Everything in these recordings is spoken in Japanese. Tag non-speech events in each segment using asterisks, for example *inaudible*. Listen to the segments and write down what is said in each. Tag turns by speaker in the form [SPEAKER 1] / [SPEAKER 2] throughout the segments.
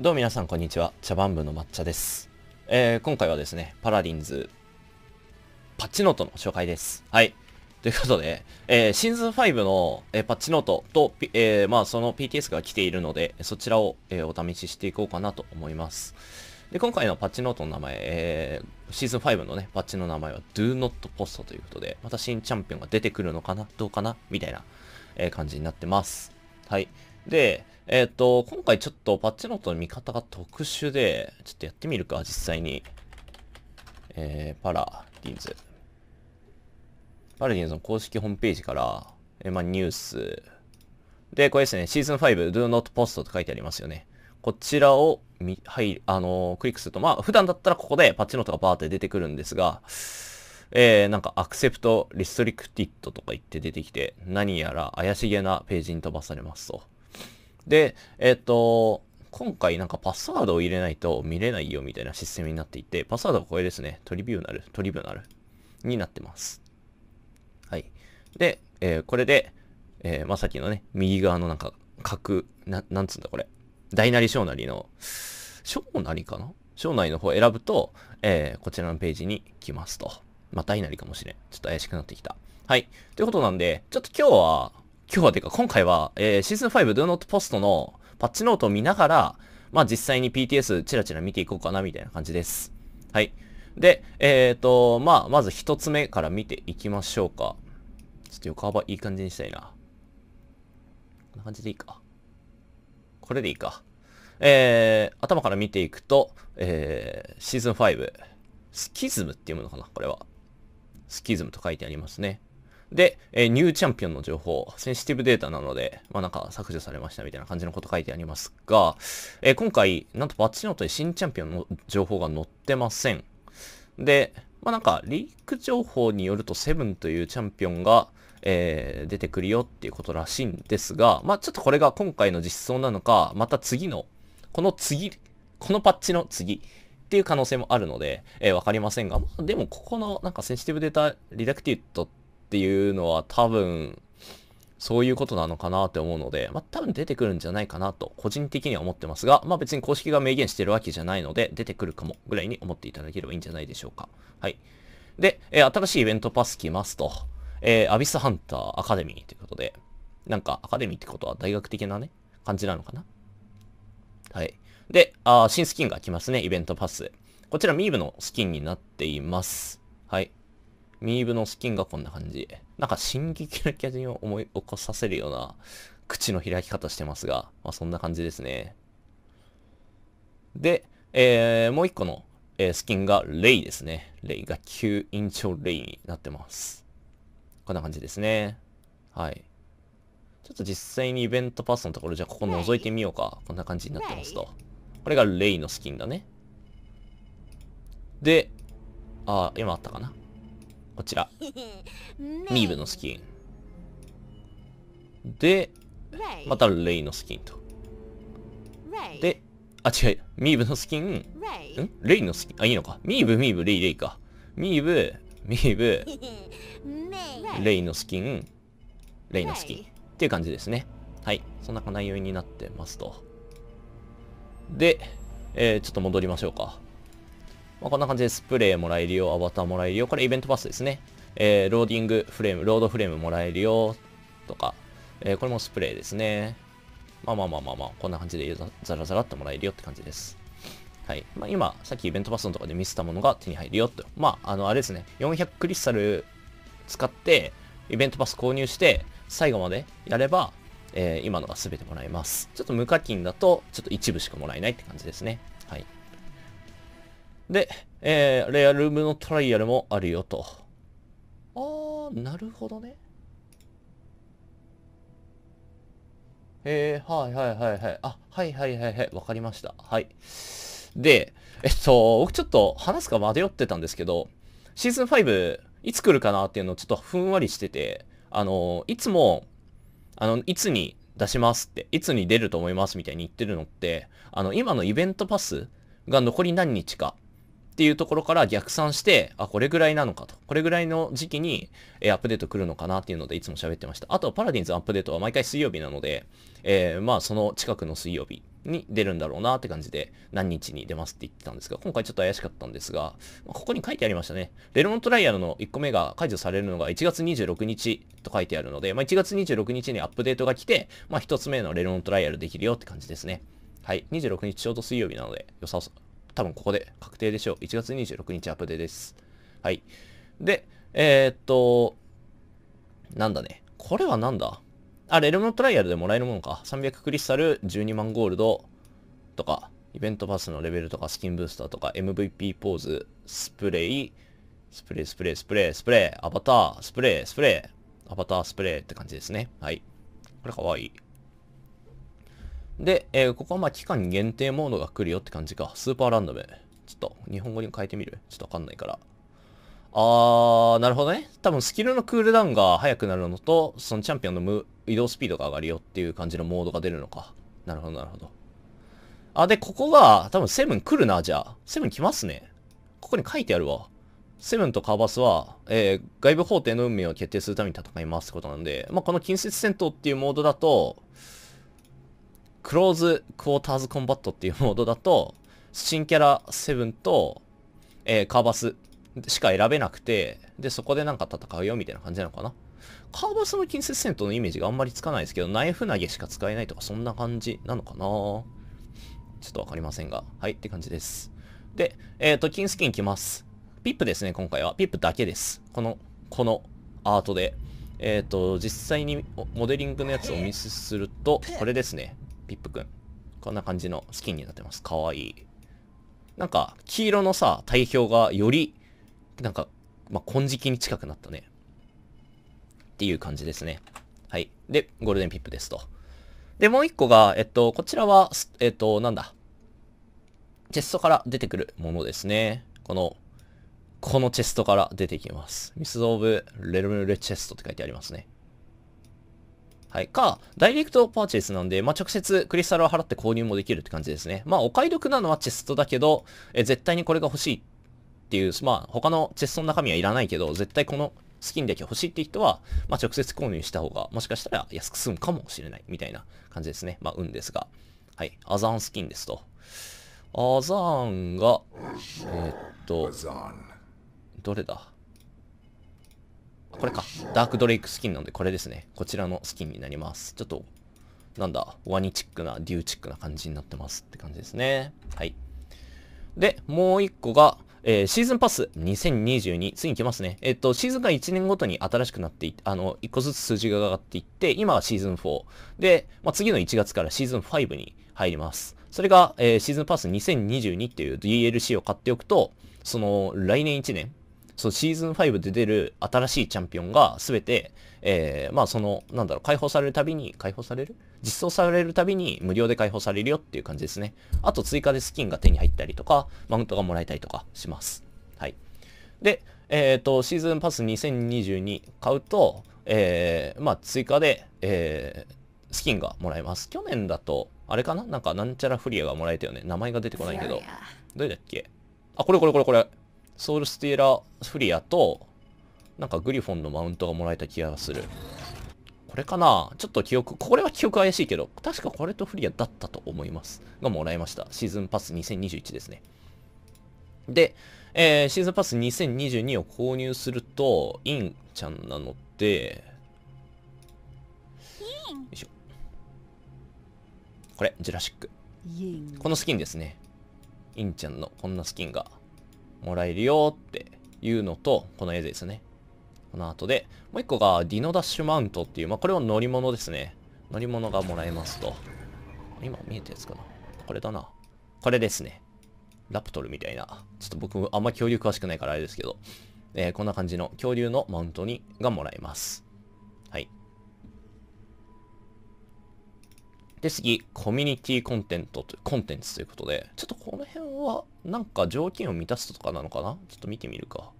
[SPEAKER 1] どうも皆さんこんにちは。茶番部の抹茶です。えー、今回はですね、パラディンズ、パッチノートの紹介です。はい。ということで、えー、シーズン5の、えー、パッチノートと、えー、まあその PTS が来ているので、そちらを、えお試ししていこうかなと思います。で、今回のパッチノートの名前、えシーズン5のね、パッチの名前は Do Not Post ということで、また新チャンピオンが出てくるのかなどうかなみたいな、え感じになってます。はい。で、えっ、ー、と、今回ちょっとパッチノートの見方が特殊で、ちょっとやってみるか、実際に。えー、パラディンズ。パラディンズの公式ホームページから、えー、まあ、ニュース。で、これですね、シーズン5、do not post と書いてありますよね。こちらを、み、はい、あのー、クリックすると、まあ、普段だったらここでパッチノートがバーって出てくるんですが、えー、なんか、アクセプト、リストリクティッドとか言って出てきて、何やら怪しげなページに飛ばされますと。で、えっと、今回なんかパスワードを入れないと見れないよみたいなシステムになっていて、パスワードはこれですね。トリビューナル、トリビューナルになってます。はい。で、えー、これで、えー、まさきのね、右側のなんか、角、な、なんつうんだこれ。大なり小なりの、小なりかな小なりの方を選ぶと、えー、こちらのページに来ますと。まあ、大なりかもしれん。ちょっと怪しくなってきた。はい。ということなんで、ちょっと今日は、今日はてか今回は、えー、シーズン5 Do Not Post のパッチノートを見ながら、まあ実際に PTS チラチラ見ていこうかなみたいな感じです。はい。で、えっ、ー、と、まあ、まず一つ目から見ていきましょうか。ちょっと横幅いい感じにしたいな。こんな感じでいいか。これでいいか。えー、頭から見ていくと、えー、シーズン5、スキズムって読むのかなこれは。スキズムと書いてありますね。で、えー、ニューチャンピオンの情報、センシティブデータなので、まあなんか削除されましたみたいな感じのこと書いてありますが、えー、今回、なんとパッチノートに新チャンピオンの情報が載ってません。で、まあなんか、リーク情報によるとセブンというチャンピオンが、えー、出てくるよっていうことらしいんですが、まあちょっとこれが今回の実装なのか、また次の、この次、このパッチの次っていう可能性もあるので、えー、わかりませんが、まあ、でもここのなんかセンシティブデータリダクティットってっていうのは多分、そういうことなのかなって思うので、まあ、多分出てくるんじゃないかなと、個人的には思ってますが、まあ、別に公式が明言してるわけじゃないので、出てくるかも、ぐらいに思っていただければいいんじゃないでしょうか。はい。で、えー、新しいイベントパス来ますと、えー、アビスハンターアカデミーということで、なんかアカデミーってことは大学的なね、感じなのかなはい。で、あ新スキンが来ますね、イベントパス。こちらミーブのスキンになっています。はい。ミーブのスキンがこんな感じ。なんか、進撃の巨人を思い起こさせるような口の開き方してますが、まあ、そんな感じですね。で、えー、もう一個の、えー、スキンがレイですね。レイが9インチョレイになってます。こんな感じですね。はい。ちょっと実際にイベントパスのところ、じゃあここ覗いてみようか。こんな感じになってますと。これがレイのスキンだね。で、あ、今あったかな。こちら。*laughs* ミーブのスキン。で、またレイのスキンと。で、あ、違う。ミーブのスキン。んレイのスキン。あ、いいのか。ミーブ、ミーブ、レイ、レイか。ミーブ、ミーブ、*laughs* レイのスキン。レイのスキン。っていう感じですね。はい。そんな内容になってますと。で、えー、ちょっと戻りましょうか。まあ、こんな感じでスプレーもらえるよ、アバターもらえるよ、これイベントパスですね。えー、ローディングフレーム、ロードフレームもらえるよ、とか、えー、これもスプレーですね。まあまあまあまあまあ、こんな感じでザラザラっともらえるよって感じです。はい。まあ今、さっきイベントパスのとかで見せたものが手に入るよと。まあ、あの、あれですね、400クリスタル使って、イベントパス購入して、最後までやれば、えー、今のが全てもらえます。ちょっと無課金だと、ちょっと一部しかもらえないって感じですね。はい。で、えー、レアルームのトライアルもあるよと。あー、なるほどね。えー、はいはいはいはい。あ、はいはいはいはい。わかりました。はい。で、えっと、僕ちょっと話すか迷ってたんですけど、シーズン5、いつ来るかなっていうのをちょっとふんわりしてて、あの、いつも、あの、いつに出しますって、いつに出ると思いますみたいに言ってるのって、あの、今のイベントパスが残り何日かっていうところから逆算して、あ、これぐらいなのかと。これぐらいの時期に、えー、アップデート来るのかなっていうのでいつも喋ってました。あとパラディンズアップデートは毎回水曜日なので、えー、まあその近くの水曜日に出るんだろうなって感じで何日に出ますって言ってたんですが、今回ちょっと怪しかったんですが、まここに書いてありましたね。レロントライアルの1個目が解除されるのが1月26日と書いてあるので、まあ、1月26日にアップデートが来て、まあ、1つ目のレロントライアルできるよって感じですね。はい。26日ちょうど水曜日なので、良さそう。多分ここで確定でしょう。1月26日アップデーです。はい。で、えー、っと、なんだね。これはなんだあ、レルムのトライアルでもらえるものか。300クリスタル、12万ゴールドとか、イベントパスのレベルとか、スキンブースターとか、MVP ポーズ、スプレイ、スプレー、スプレー、スプレー、スプレー、アバター、スプレー、スプレー、アバター、スプレーって感じですね。はい。これかわいい。で、えー、ここはまあ期間限定モードが来るよって感じか。スーパーランダム。ちょっと、日本語に変えてみるちょっとわかんないから。あー、なるほどね。多分スキルのクールダウンが速くなるのと、そのチャンピオンの移動スピードが上がるよっていう感じのモードが出るのか。なるほど、なるほど。あ、で、ここが、多分セブン来るな、じゃあ。セブン来ますね。ここに書いてあるわ。セブンとカーバスは、えー、外部法廷の運命を決定するために戦いますってことなんで、まあ、この近接戦闘っていうモードだと、クローズクォーターズコンバットっていうモードだと、新キャラ7と、えー、カーバスしか選べなくて、で、そこでなんか戦うよみたいな感じなのかな。カーバスの近接戦闘のイメージがあんまりつかないですけど、ナイフ投げしか使えないとか、そんな感じなのかなちょっとわかりませんが。はい、って感じです。で、えっ、ー、と、金スキンきます。ピップですね、今回は。ピップだけです。この、このアートで。えっ、ー、と、実際にモデリングのやつをお見せすると、これですね。ピップくん。こんな感じのスキンになってます。かわいい。なんか、黄色のさ、体表がより、なんか、まあ、金色に近くなったね。っていう感じですね。はい。で、ゴールデンピップですと。で、もう一個が、えっと、こちらは、えっと、なんだ。チェストから出てくるものですね。この、このチェストから出てきます。ミス・オブ・レルム・レ・チェストって書いてありますね。はい。か、ダイレクトパーチェイスなんで、まあ、直接クリスタルを払って購入もできるって感じですね。まあ、お買い得なのはチェストだけど、え絶対にこれが欲しいっていう、まあ、他のチェストの中身はいらないけど、絶対このスキンだけ欲しいって人は、まあ、直接購入した方が、もしかしたら安く済むかもしれないみたいな感じですね。まあ、運ですが。はい。アザーンスキンですと。アザーンが、えー、っと、どれだこれか。ダークドレイクスキンなんで、これですね。こちらのスキンになります。ちょっと、なんだ、ワニチックな、デューチックな感じになってますって感じですね。はい。で、もう一個が、えー、シーズンパス2022、次に来ますね。えっ、ー、と、シーズンが1年ごとに新しくなっていって、あの、1個ずつ数字が上がっていって、今はシーズン4。で、まあ、次の1月からシーズン5に入ります。それが、えー、シーズンパス2022っていう DLC を買っておくと、その、来年1年、そう、シーズン5で出る新しいチャンピオンが全て、えー、まあその、なんだろう、解放されるたびに、解放される実装されるたびに無料で解放されるよっていう感じですね。あと追加でスキンが手に入ったりとか、マウントがもらえたりとかします。はい。で、えっ、ー、と、シーズンパス2022買うと、えー、まあ追加で、えー、スキンがもらえます。去年だと、あれかななんかなんちゃらフリアがもらえたよね。名前が出てこないけど。どれだっけあ、これこれこれこれ。ソウルステーラーフリアと、なんかグリフォンのマウントがもらえた気がする。これかなちょっと記憶、これは記憶怪しいけど、確かこれとフリアだったと思います。がもらいました。シーズンパス2021ですね。で、えー、シーズンパス2022を購入すると、インちゃんなので、よいしょ。これ、ジュラシック。このスキンですね。インちゃんのこんなスキンがもらえるよっていうのと、この絵ですね。この後で、もう一個がディノダッシュマウントっていう、まあ、これは乗り物ですね。乗り物がもらえますと。今見えたやつかな。これだな。これですね。ラプトルみたいな。ちょっと僕あんま恐竜詳しくないからあれですけど、えー、こんな感じの恐竜のマウントにがもらえます。で、次、コミュニティコンテントと、コンテンツということで、ちょっとこの辺は、なんか条件を満たすとかなのかなちょっと見てみるか。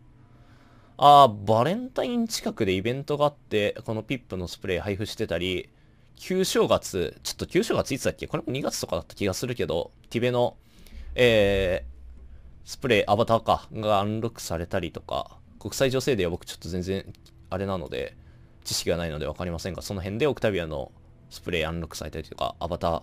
[SPEAKER 1] あー、バレンタイン近くでイベントがあって、このピップのスプレー配布してたり、旧正月、ちょっと旧正月いつだっけこれも2月とかだった気がするけど、ティベの、えー、スプレー、アバターか、がアンロックされたりとか、国際女性デーは僕ちょっと全然、あれなので、知識がないので分かりませんが、その辺でオクタビアのスプレーアンロックされたりとか、アバター、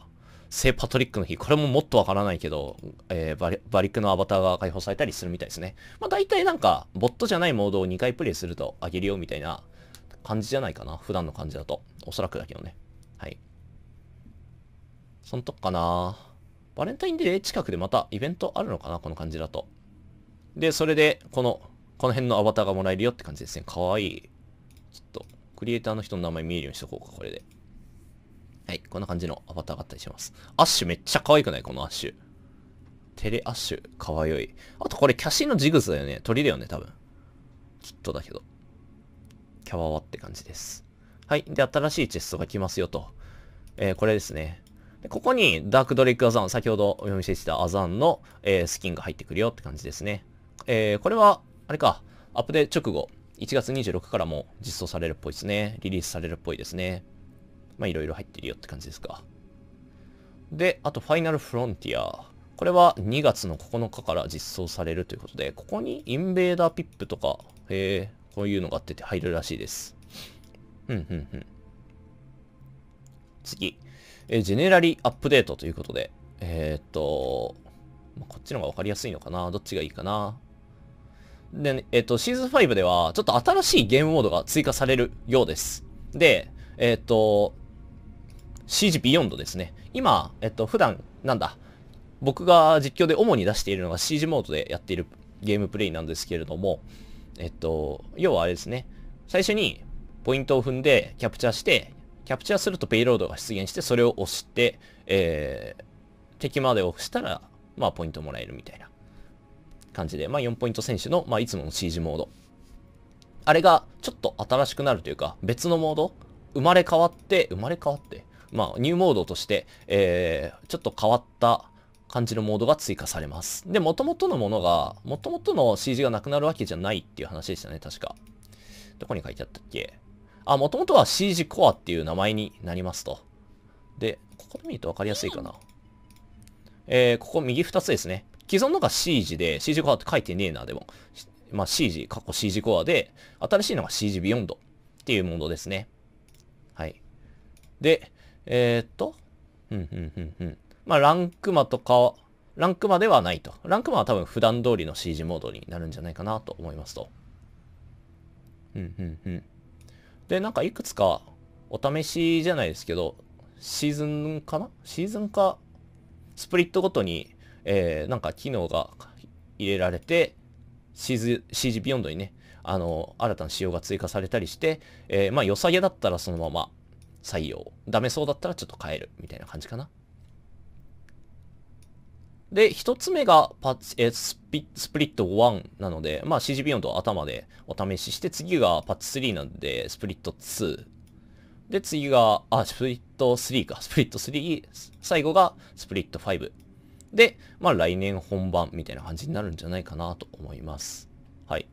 [SPEAKER 1] 聖パトリックの日、これももっとわからないけど、えー、バリックのアバターが解放されたりするみたいですね。まあ大体なんか、ボットじゃないモードを2回プレイするとあげるよみたいな感じじゃないかな。普段の感じだと。おそらくだけどね。はい。そんとこかな。バレンタインデー近くでまたイベントあるのかなこの感じだと。で、それで、この、この辺のアバターがもらえるよって感じですね。かわいい。ちょっと、クリエイターの人の名前見えるようにしとこうか、これで。はい、こんな感じのアバターがあったりします。アッシュめっちゃ可愛くないこのアッシュ。テレアッシュ、可愛い。あとこれキャシーのジグズだよね。鳥だよね、多分。きっとだけど。キャワワって感じです。はい。で、新しいチェストが来ますよと。えー、これですね。でここに、ダークドレイクアザン、先ほどお見せしたアザンの、えー、スキンが入ってくるよって感じですね。えー、これは、あれか、アップデート直後、1月26からも実装されるっぽいですね。リリースされるっぽいですね。まあいろいろ入ってるよって感じですか。で、あとファイナルフロンティア。これは2月の9日から実装されるということで、ここにインベーダーピップとか、ええ、こういうのが出て入るらしいです。うんうんうん。次、えジェネラリアップデートということで、えー、っと、まあ、こっちの方がわかりやすいのかなどっちがいいかなで、ね、えっと、シーズン5では、ちょっと新しいゲームモードが追加されるようです。で、えっと、CG ビヨンドですね。今、えっと、普段、なんだ、僕が実況で主に出しているのが CG モードでやっているゲームプレイなんですけれども、えっと、要はあれですね、最初にポイントを踏んでキャプチャーして、キャプチャーするとペイロードが出現して、それを押して、えー、敵まで押したら、まあ、ポイントもらえるみたいな感じで、まあ、4ポイント選手の、まあ、いつもの CG モード。あれが、ちょっと新しくなるというか、別のモード生まれ変わって、生まれ変わってまあ、ニューモードとして、えー、ちょっと変わった感じのモードが追加されます。で、元々のものが、元々の CG がなくなるわけじゃないっていう話でしたね、確か。どこに書いてあったっけあ、元々は CG コアっていう名前になりますと。で、ここで見るとわかりやすいかな。えー、ここ右2つですね。既存のが CG で、CG コアって書いてねえな、でも。まあ CG、過去 CG コアで、新しいのが CG ビヨンドっていうモードですね。はい。で、えー、っと、うん、うん、うん、うん。まあ、ランクマとか、ランクマではないと。ランクマは多分普段通りの CG モードになるんじゃないかなと思いますと。うん、うん、うん。で、なんかいくつかお試しじゃないですけど、シーズンかなシーズンか、スプリットごとに、えー、なんか機能が入れられて、シーズ、CG ビヨンドにね、あの、新たな仕様が追加されたりして、えー、まあ、良さげだったらそのまま採用。ダメそうだったらちょっと変える。みたいな感じかな。で、一つ目がパえスピスプリット1なので、まあ CG ビヨンド頭でお試しして、次がパッチ3なんで、スプリット2。で、次が、あ、スプリット3か。スプリット3。最後がスプリット5。で、まあ来年本番みたいな感じになるんじゃないかなと思います。はい。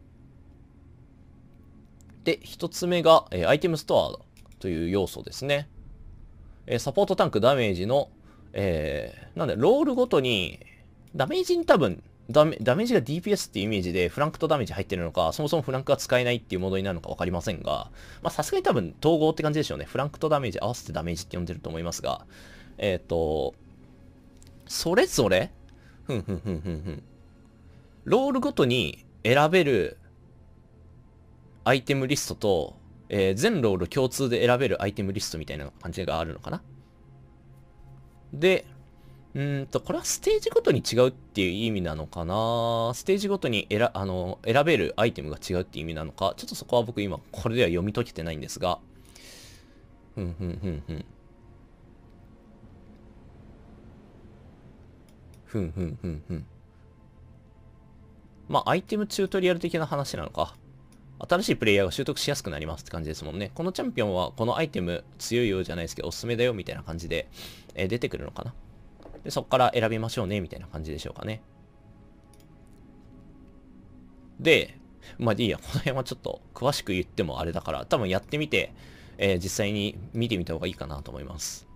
[SPEAKER 1] で、一つ目が、えー、アイテムストアという要素ですね。えー、サポートタンクダメージの、えー、なんで、ロールごとに、ダメージに多分、ダメダメージが DPS っていうイメージでフランクとダメージ入ってるのか、そもそもフランクが使えないっていうモードになるのか分かりませんが、まさすがに多分統合って感じでしょうね。フランクとダメージ合わせてダメージって呼んでると思いますが、えっ、ー、と、それぞれ、ふんふんふんふんふん。ロールごとに選べるアイテムリストと、えー、全ロール共通で選べるアイテムリストみたいな感じがあるのかな。で、うんと、これはステージごとに違うっていう意味なのかなステージごとに選あの選べるアイテムが違うっていう意味なのか、ちょっとそこは僕今これでは読み解けてないんですが。ふんふんふんふん。ふんふんふんふん。まあ、アイテムチュートリアル的な話なのか。新しいプレイヤーが習得しやすくなりますって感じですもんね。このチャンピオンはこのアイテム強いようじゃないですけど、おすすめだよみたいな感じで、えー、出てくるのかな。で、そこから選びましょうねみたいな感じでしょうかね。で、まあいいや、この辺はちょっと詳しく言ってもあれだから、多分やってみて、えー、実際に見てみた方がいいかなと思います。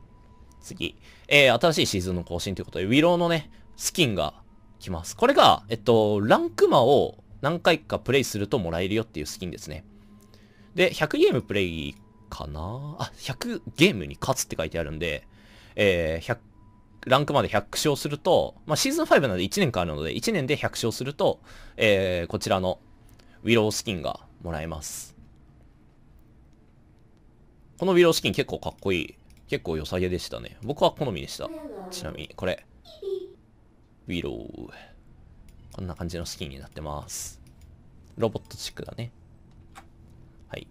[SPEAKER 1] 次、えー、新しいシーズンの更新ということで、ウィローのね、スキンが来ます。これが、えっと、ランクマを何回かプレイするともらえるよっていうスキンですね。で、100ゲームプレイかなあ、100ゲームに勝つって書いてあるんで、えー、100、ランクまで100勝すると、まあ、シーズン5なので1年間あるので、1年で100勝すると、えー、こちらのウィロースキンがもらえます。このウィロースキン結構かっこいい。結構良さげでしたね。僕は好みでした。ちなみに、これ。ウィロー。こんな感じのスキンになってます。ロボットチックだね。はい。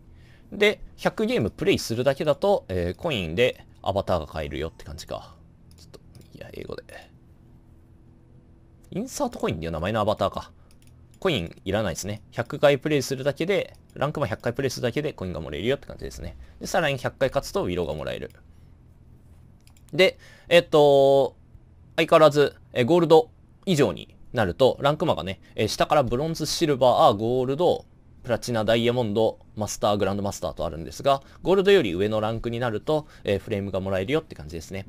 [SPEAKER 1] で、100ゲームプレイするだけだと、えー、コインでアバターが買えるよって感じか。ちょっと、いや、英語で。インサートコインっていう名前のアバターか。コインいらないですね。100回プレイするだけで、ランクマ100回プレイするだけでコインがもらえるよって感じですね。で、さらに100回勝つとウィローがもらえる。で、えっと、相変わらず、えゴールド以上になると、ランクマがね、えー、下からブロンズ、シルバー、ゴールド、プラチナ、ダイヤモンド、マスター、グランドマスターとあるんですが、ゴールドより上のランクになると、えー、フレームがもらえるよって感じですね。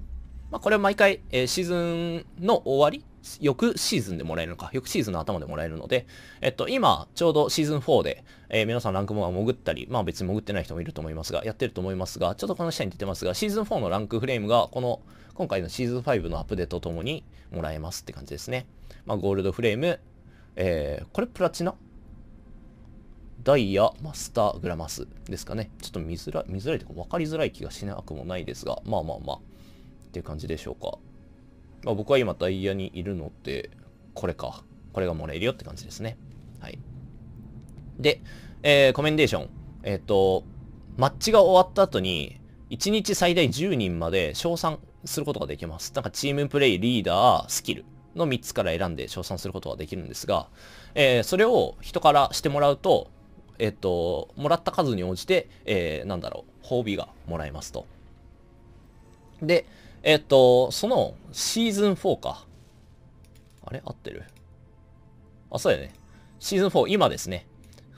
[SPEAKER 1] まあ、これは毎回、えー、シーズンの終わり、翌シーズンでもらえるのか、翌シーズンの頭でもらえるので、えっと、今、ちょうどシーズン4で、えー、皆さんランクも潜ったり、まあ別に潜ってない人もいると思いますが、やってると思いますが、ちょっとこの下に出てますが、シーズン4のランクフレームが、この、今回のシーズン5のアップデートとともにもらえますって感じですね。まあ、ゴールドフレーム、えー、これプラチナダイヤ、マスター、グラマスですかね。ちょっと見づらい、見づらいというか分かりづらい気がしなくもないですが、まあまあまあ、っていう感じでしょうか。まあ、僕は今ダイヤにいるので、これか。これがもらえるよって感じですね。はい。で、えー、コメンデーション。えっ、ー、と、マッチが終わった後に、1日最大10人まで賞賛することができます。なんかチームプレイ、リーダー、スキルの3つから選んで称賛することができるんですが、えー、それを人からしてもらうと、えっ、ー、と、もらった数に応じて、えー、なんだろう、褒美がもらえますと。で、えっ、ー、と、そのシーズン4か。あれ合ってるあ、そうだよね。シーズン4、今ですね。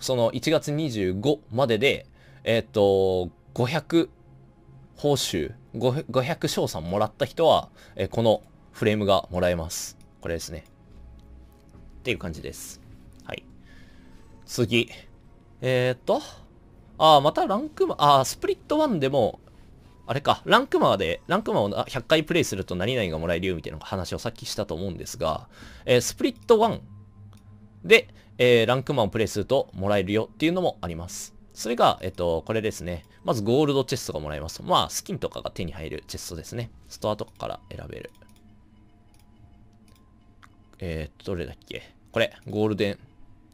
[SPEAKER 1] その1月25までで、えっ、ー、と、500報酬、500賞賛もらった人は、えー、このフレームがもらえます。これですね。っていう感じです。はい。次。えー、っと。ああ、またランクマ、ああ、スプリット1でも、あれか、ランクマで、ランクマを100回プレイすると何々がもらえるよみたいな話をさっきしたと思うんですが、えー、スプリット1で、えー、ランクマをプレイするともらえるよっていうのもあります。それが、えっと、これですね。まずゴールドチェストがもらえます。まあ、スキンとかが手に入るチェストですね。ストアとかから選べる。えー、っと、どれだっけこれ、ゴールデン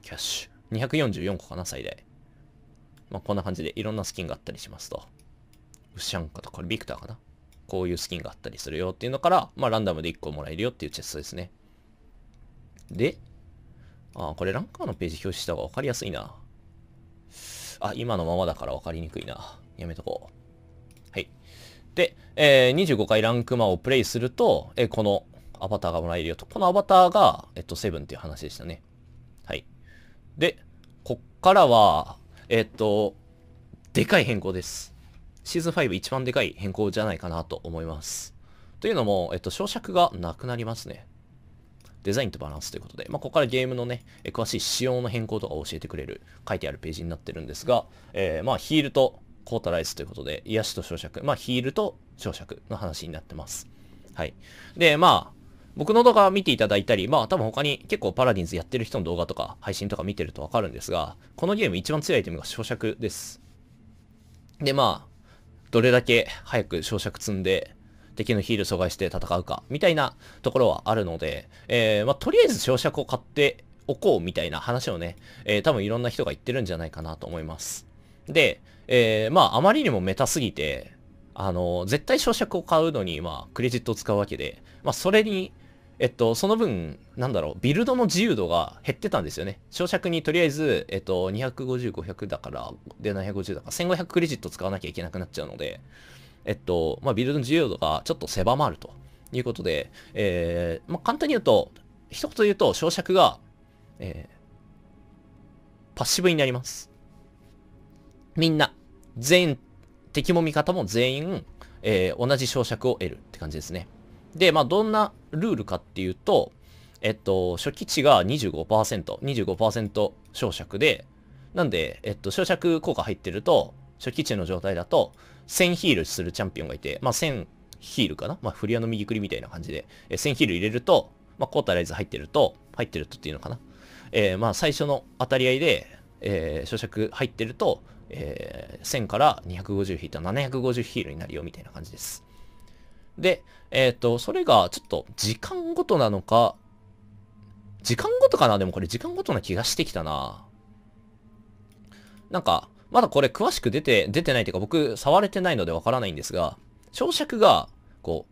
[SPEAKER 1] キャッシュ。244個かな、最大。まあ、こんな感じでいろんなスキンがあったりしますと。ウシャンカとか、ビクターかな。こういうスキンがあったりするよっていうのから、まあ、ランダムで1個もらえるよっていうチェストですね。で、あ、これランカーのページ表示した方が分かりやすいな。あ、今のままだから分かりにくいな。やめとこう。はい。で、えー、25回ランクマをプレイすると、えー、このアバターがもらえるよと。このアバターが、えっと、セブンっていう話でしたね。はい。で、こっからは、えっと、でかい変更です。シーズン5一番でかい変更じゃないかなと思います。というのも、えっと、小尺がなくなりますね。デザインとバランスということで、まあ、ここからゲームのね、え詳しい仕様の変更とかを教えてくれる、書いてあるページになってるんですが、えー、まあ、ヒールとコータライスということで、癒しと小尺、まあ、ヒールと小尺の話になってます。はい。で、まあ、僕の動画見ていただいたり、まあ多分他に結構パラディンズやってる人の動画とか配信とか見てるとわかるんですが、このゲーム一番強いアイテムが小尺です。で、まあ、どれだけ早く焼灼積んで、敵のヒール阻害して戦うか、みたいなところはあるので、えー、まあ、とりあえず焼灼を買っておこうみたいな話をね、えー、多分いろんな人が言ってるんじゃないかなと思います。で、えー、まあ、あまりにもメタすぎて、あの、絶対焼灼を買うのに、まあ、クレジットを使うわけで、まあ、それにえっと、その分、なんだろう、ビルドの自由度が減ってたんですよね。小尺にとりあえず、えっと、250、500だから、で、750だから、1500クレジット使わなきゃいけなくなっちゃうので、えっと、まあ、ビルドの自由度がちょっと狭まるということで、えー、まあ、簡単に言うと、一言言うと、焼尺が、えー、パッシブになります。みんな、全員、敵も味方も全員、えー、同じ焼尺を得るって感じですね。で、まあ、どんなルールかっていうと、えっと、初期値が25%、25%小尺で、なんで、えっと、小尺効果入ってると、初期値の状態だと、1000ヒールするチャンピオンがいて、まあ、1000ヒールかなまあ、フリアの右クリみたいな感じで、え1000ヒール入れると、まあ、コータライズ入ってると、入ってるとっていうのかなえー、まあ、最初の当たり合いで、えー、小尺入ってると、えー、1000から250ヒールと750ヒールになるよみたいな感じです。で、えっ、ー、と、それがちょっと時間ごとなのか、時間ごとかなでもこれ時間ごとな気がしてきたな。なんか、まだこれ詳しく出て、出てないというか僕触れてないのでわからないんですが、小尺が、こ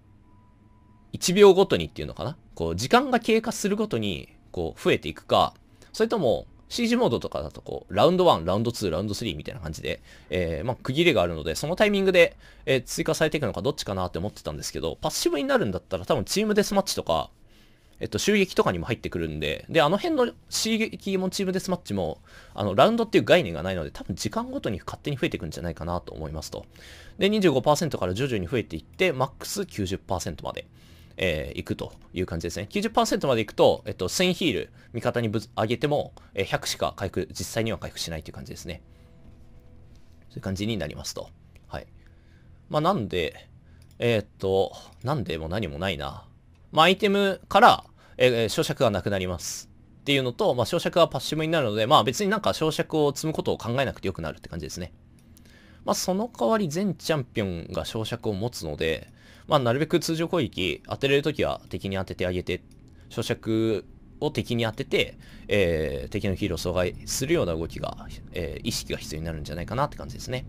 [SPEAKER 1] う、1秒ごとにっていうのかなこう、時間が経過するごとに、こう、増えていくか、それとも、CG モードとかだとこう、ラウンド1、ラウンド2、ラウンド3みたいな感じで、えー、まあ、区切れがあるので、そのタイミングで、えー、追加されていくのかどっちかなって思ってたんですけど、パッシブになるんだったら多分チームデスマッチとか、えっと、襲撃とかにも入ってくるんで、で、あの辺の襲撃もチームデスマッチも、あの、ラウンドっていう概念がないので、多分時間ごとに勝手に増えていくんじゃないかなと思いますと。で、25%から徐々に増えていって、マックス90%まで。えー、いくという感じですね。90%までいくと、えっと、1000ヒール味方にぶ上げても、えー、100しか回復、実際には回復しないという感じですね。そういう感じになりますと。はい。まあ、なんで、えー、っと、なんでも何もないな。まあ、アイテムから、えー、小尺がなくなります。っていうのと、まあ、小尺はパッシブになるので、まあ、別になんか焼灼を積むことを考えなくてよくなるって感じですね。まあ、その代わり全チャンピオンが焼灼を持つので、まあ、なるべく通常攻撃、当てれるときは敵に当ててあげて、咀嚼を敵に当てて、えー、敵のヒーローを阻害するような動きが、えー、意識が必要になるんじゃないかなって感じですね。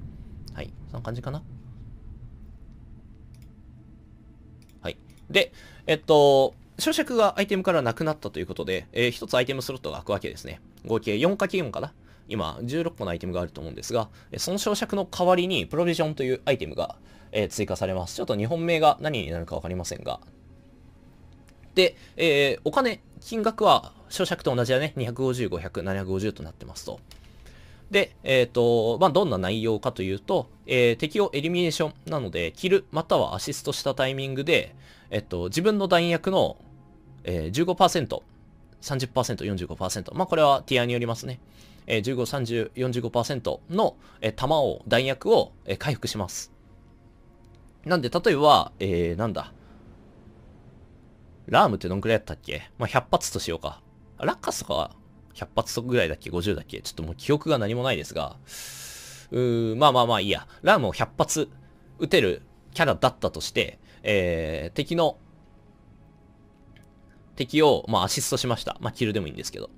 [SPEAKER 1] はい。そんな感じかな。はい。で、えっと、小尺がアイテムからなくなったということで、えー、1つアイテムスロットが開くわけですね。合計 4×4 かな今、16個のアイテムがあると思うんですが、その小尺の代わりに、プロビジョンというアイテムが、えー、追加されます。ちょっと日本名が何になるかわかりませんが。で、えー、お金、金額は、書尺と同じだね。250、500、750となってますと。で、えっ、ー、と、まあ、どんな内容かというと、えー、敵をエリミネーションなので、キルまたはアシストしたタイミングで、えっ、ー、と、自分の弾薬の、えー、15%、30%、45%。まあ、これはティアによりますね。えー、15、30、45%の、えー、弾を、弾薬を、えー、回復します。なんで、例えば、えー、なんだ。ラームってどんくらいやったっけまあ、100発としようか。ラッカスとかは100発ぐらいだっけ ?50 だっけちょっともう記憶が何もないですが。うーん、まあまあまあいいや。ラームを100発撃てるキャラだったとして、えー、敵の、敵を、まあ、アシストしました。まあ、キルでもいいんですけど。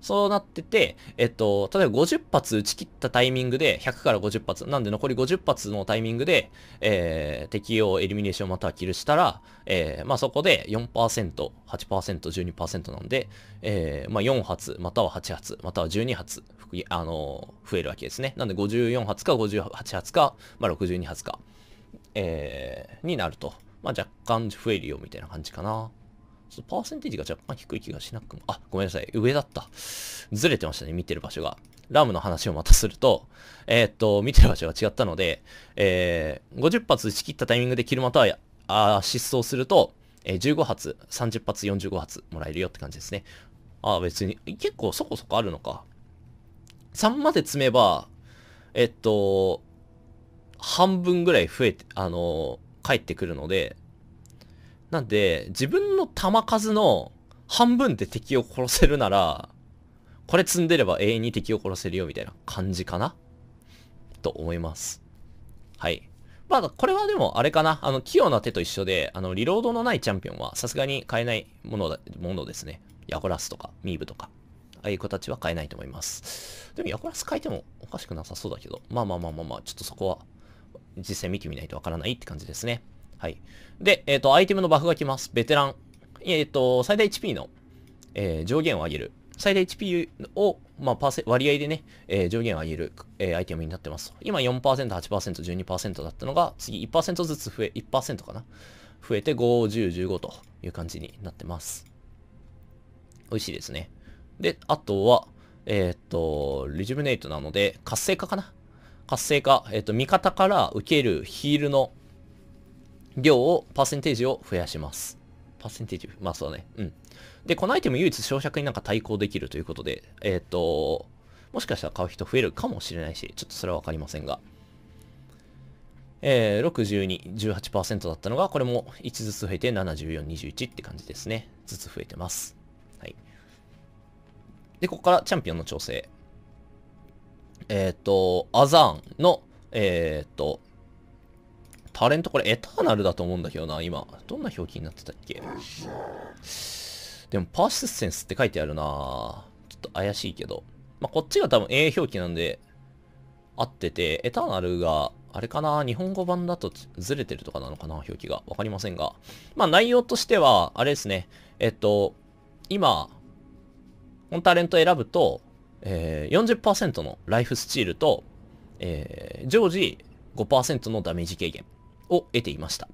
[SPEAKER 1] そうなってて、えっと、例えば50発打ち切ったタイミングで、100から50発、なんで残り50発のタイミングで、えー、敵をエリミネーションまたはキルしたら、えー、まあそこで4%、8%、12%なんで、えー、まあ4発、または8発、または12発、あのー、増えるわけですね。なんで54発か58発か、まあ62発か、えー、になると。まあ若干増えるよみたいな感じかな。ちょっとパーセンテージが若干低い気がしなくも、あ、ごめんなさい、上だった。ずれてましたね、見てる場所が。ラムの話をまたすると、えー、っと、見てる場所が違ったので、えー、50発打ち切ったタイミングでキルマたはアシストをすると、えー、15発、30発、45発もらえるよって感じですね。あ、別に、結構そこそこあるのか。3まで積めば、えっと、半分ぐらい増えて、あのー、帰ってくるので、なんで、自分の弾数の半分で敵を殺せるなら、これ積んでれば永遠に敵を殺せるよみたいな感じかなと思います。はい。まあ、これはでもあれかな。あの、器用な手と一緒で、あの、リロードのないチャンピオンはさすがに買えないものだ、ものですね。ヤコラスとか、ミーブとか。ああいう子たちは買えないと思います。でもヤコラス買えてもおかしくなさそうだけど、まあまあまあまあまあ、ちょっとそこは実際見てみないとわからないって感じですね。はい。で、えっ、ー、と、アイテムのバフが来ます。ベテラン。えっ、ー、と、最大 HP の、えー、上限を上げる。最大 HP を、まあ、パーセ割合でね、えー、上限を上げる、えー、アイテムになってます。今4%、8%、12%だったのが、次1%ずつ増え、1%かな。増えて5、10、15という感じになってます。美味しいですね。で、あとは、えっ、と、リジュネイトなので、活性化かな活性化。えっ、と、味方から受けるヒールの量を、パーセンテージを増やします。パーセンテージ、まあそうだね。うん。で、このアイテム唯一焼灼になんか対抗できるということで、えっ、ー、と、もしかしたら買う人増えるかもしれないし、ちょっとそれはわかりませんが。えー、62、18%だったのが、これも1ずつ増えて74、21って感じですね。ずつ増えてます。はい。で、ここからチャンピオンの調整。えっ、ー、と、アザーンの、えっ、ー、と、タレントこれエターナルだと思うんだけどな、今。どんな表記になってたっけでもパーシステンスって書いてあるなちょっと怪しいけど。まあ、こっちが多分 A 表記なんで、合ってて、エターナルが、あれかな日本語版だとずれてるとかなのかな表記が。わかりませんが。まあ、内容としては、あれですね。えっと、今、このタレント選ぶと、えー、40%のライフスチールと、えー、常時5%のダメージ軽減。を得ていました。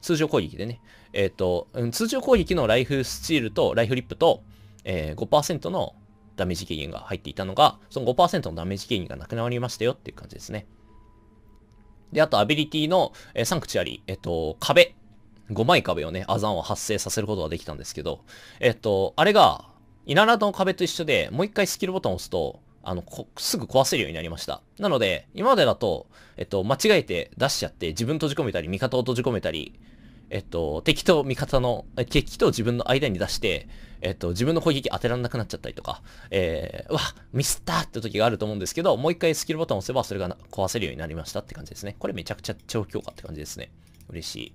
[SPEAKER 1] 通常攻撃でね。えっ、ー、と、通常攻撃のライフスチールとライフリップと、えー、5%のダメージ軽減が入っていたのが、その5%のダメージ軽減がなくなりましたよっていう感じですね。で、あとアビリティの、えー、サンクチュアリ、えっ、ー、と、壁。5枚壁をね、アザンを発生させることができたんですけど、えっ、と、あれが、イナラドの壁と一緒で、もう一回スキルボタンを押すと、あの、こ、すぐ壊せるようになりました。なので、今までだと、えっと、間違えて出しちゃって、自分閉じ込めたり、味方を閉じ込めたり、えっと、敵と味方の、敵と自分の間に出して、えっと、自分の攻撃当てられなくなっちゃったりとか、えー、わ、ミスったって時があると思うんですけど、もう一回スキルボタンを押せばそれが壊せるようになりましたって感じですね。これめちゃくちゃ超強化って感じですね。嬉しい。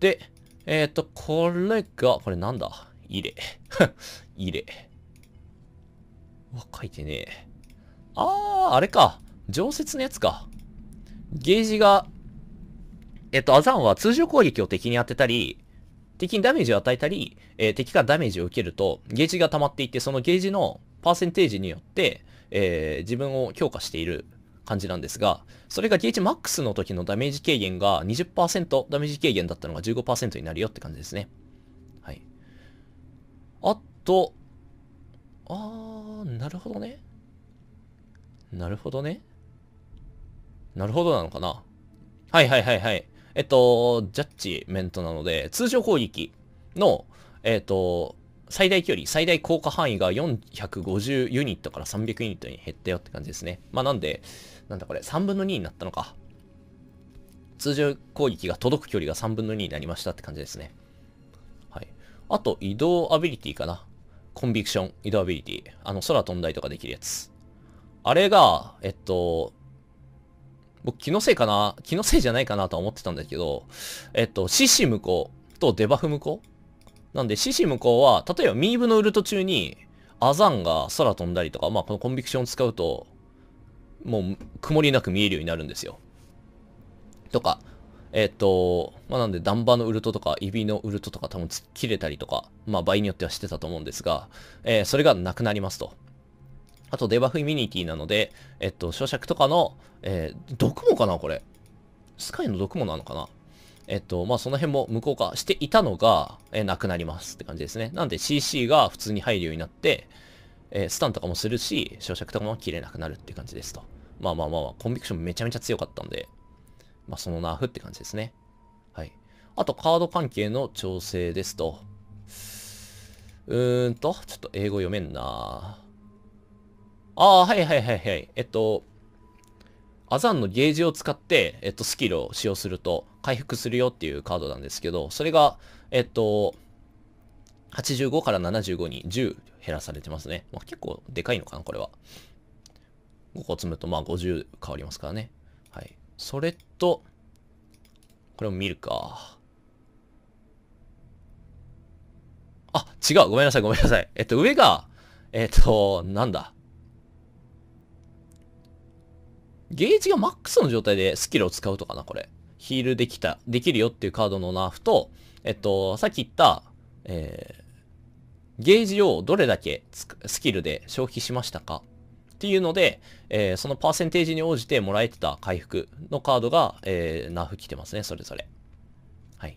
[SPEAKER 1] で、えっ、と、これが、これなんだ入れ。入れ。*laughs* わ、書いてねえ。あー、あれか。常設のやつか。ゲージが、えっと、アザンは通常攻撃を敵に当てたり、敵にダメージを与えたり、えー、敵からダメージを受けると、ゲージが溜まっていって、そのゲージのパーセンテージによって、えー、自分を強化している感じなんですが、それがゲージマックスの時のダメージ軽減が20%、ダメージ軽減だったのが15%になるよって感じですね。はい。あと、あー、なるほどね。なるほどね。なるほどなのかなはいはいはいはい。えっと、ジャッジメントなので、通常攻撃の、えっと、最大距離、最大効果範囲が450ユニットから300ユニットに減ったよって感じですね。まあなんで、なんだこれ、3分の2になったのか。通常攻撃が届く距離が3分の2になりましたって感じですね。はい。あと、移動アビリティかな。コンビクション、イドアビリティ。あの、空飛んだりとかできるやつ。あれが、えっと、僕気のせいかな気のせいじゃないかなとは思ってたんだけど、えっと、獅子向こうとデバフ向こうなんで、獅子向こうは、例えばミーブのウルト中に、アザンが空飛んだりとか、まあ、このコンビクションを使うと、もう曇りなく見えるようになるんですよ。とか、えっ、と、まあ、なんで、ダンバのウルトとか、指のウルトとか多分切れたりとか、まあ、場合によってはしてたと思うんですが、えー、それがなくなりますと。あと、デバフイミニティなので、えっ、と、小尺とかの、えー、毒もかなこれ。スカイの毒もなのかなえっと、まあ、その辺も無効化していたのが、えー、なくなりますって感じですね。なんで CC が普通に入るようになって、えー、スタンとかもするし、小尺とかも切れなくなるって感じですと。まあまあまあ、コンビクションめちゃめちゃ強かったんで、まあ、そのナーフって感じですね。はい。あと、カード関係の調整ですと。うーんと、ちょっと英語読めんなああ、はいはいはいはい。えっと、アザンのゲージを使って、えっと、スキルを使用すると回復するよっていうカードなんですけど、それが、えっと、85から75に10減らされてますね。まあ、結構でかいのかな、これは。5個積むと、まあ50変わりますからね。はい。それと、これも見るか。あ、違う。ごめんなさい、ごめんなさい。えっと、上が、えっと、なんだ。ゲージがマックスの状態でスキルを使うとかな、これ。ヒールできた、できるよっていうカードのナーフと、えっと、さっき言った、えー、ゲージをどれだけスキルで消費しましたかっていうので、えー、そのパーセンテージに応じてもらえてた回復のカードが、えー、ナフ来てますね、それぞれ。はい。